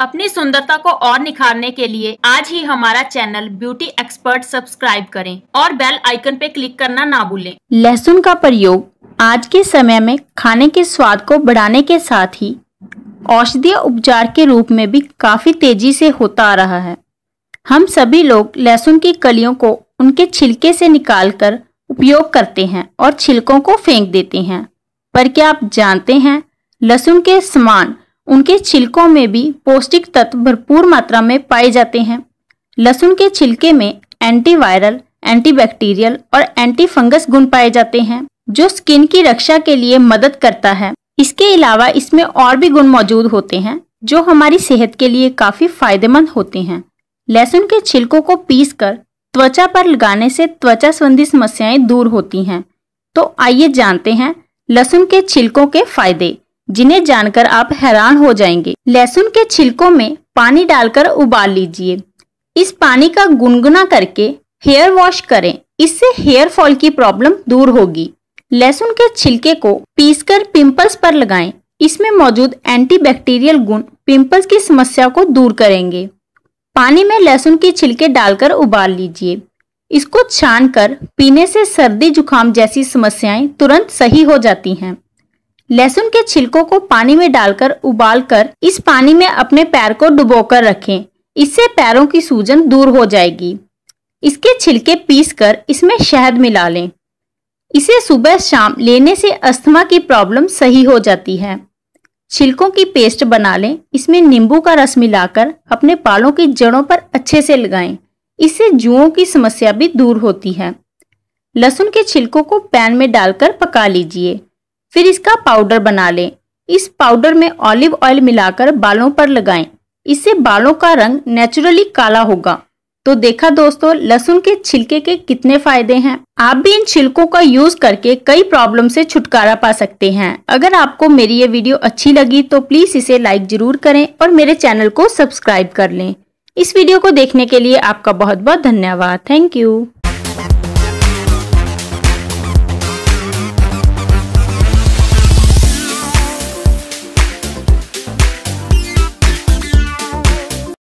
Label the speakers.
Speaker 1: अपनी सुंदरता को और निखारने के लिए आज ही हमारा चैनल ब्यूटी एक्सपर्ट सब्सक्राइब करें और बेल आइकन पर क्लिक करना ना भूलें लहसुन का प्रयोग आज के समय में खाने के स्वाद को बढ़ाने के साथ ही औषधीय उपचार के रूप में भी काफी तेजी से होता आ रहा है हम सभी लोग लहसुन की कलियों को उनके छिलके से निकाल कर उपयोग करते हैं और छिलकों को फेंक देते हैं पर क्या आप जानते हैं लहसुन के समान उनके छिलकों में भी पौष्टिक तत्व भरपूर मात्रा में पाए जाते हैं लहसुन के छिलके में एंटीवायरल एंटीबैक्टीरियल और एंटी फंगस गुण पाए जाते हैं जो स्किन की रक्षा के लिए मदद करता है इसके अलावा इसमें और भी गुण मौजूद होते हैं जो हमारी सेहत के लिए काफी फायदेमंद होते हैं लहसुन के छिलकों को कर त्वचा पर लगाने से त्वचा संबंधी समस्याएं दूर होती हैं तो आइए जानते हैं लहसुन के छिलकों के फायदे जिन्हें जानकर आप हैरान हो जाएंगे लहसुन के छिलकों में पानी डालकर उबाल लीजिए इस पानी का गुनगुना करके हेयर वॉश करें इससे हेयर फॉल की प्रॉब्लम दूर होगी लहसुन के छिलके को पीसकर पिंपल्स पर लगाएं। इसमें मौजूद एंटीबैक्टीरियल गुण पिंपल्स की समस्या को दूर करेंगे पानी में लहसुन के छिलके डालकर उबाल लीजिए इसको छान कर पीने से सर्दी जुकाम जैसी समस्याएं तुरंत सही हो जाती हैं लहसुन के छिलकों को पानी में डालकर उबालकर इस पानी में अपने पैर को डुबोकर रखें इससे पैरों की सूजन दूर हो जाएगी इसके छिलके पीसकर इसमें शहद मिला लें इसे सुबह शाम लेने से अस्थमा की प्रॉब्लम सही हो जाती है छिलकों की पेस्ट बना लें इसमें नींबू का रस मिलाकर अपने बालों की जड़ों पर अच्छे से लगाएं इससे जुओं की समस्या भी दूर होती है लहसुन के छिलकों को पैन में डालकर पका लीजिए फिर इसका पाउडर बना लें इस पाउडर में ऑलिव ऑयल मिलाकर बालों पर लगाएं इससे बालों का रंग नेचुरली काला होगा तो देखा दोस्तों लहसुन के छिलके के कितने फायदे हैं आप भी इन छिलकों का यूज करके कई प्रॉब्लम से छुटकारा पा सकते हैं अगर आपको मेरी ये वीडियो अच्छी लगी तो प्लीज इसे लाइक जरूर करें और मेरे चैनल को सब्सक्राइब कर लें इस वीडियो को देखने के लिए आपका बहुत बहुत धन्यवाद थैंक यू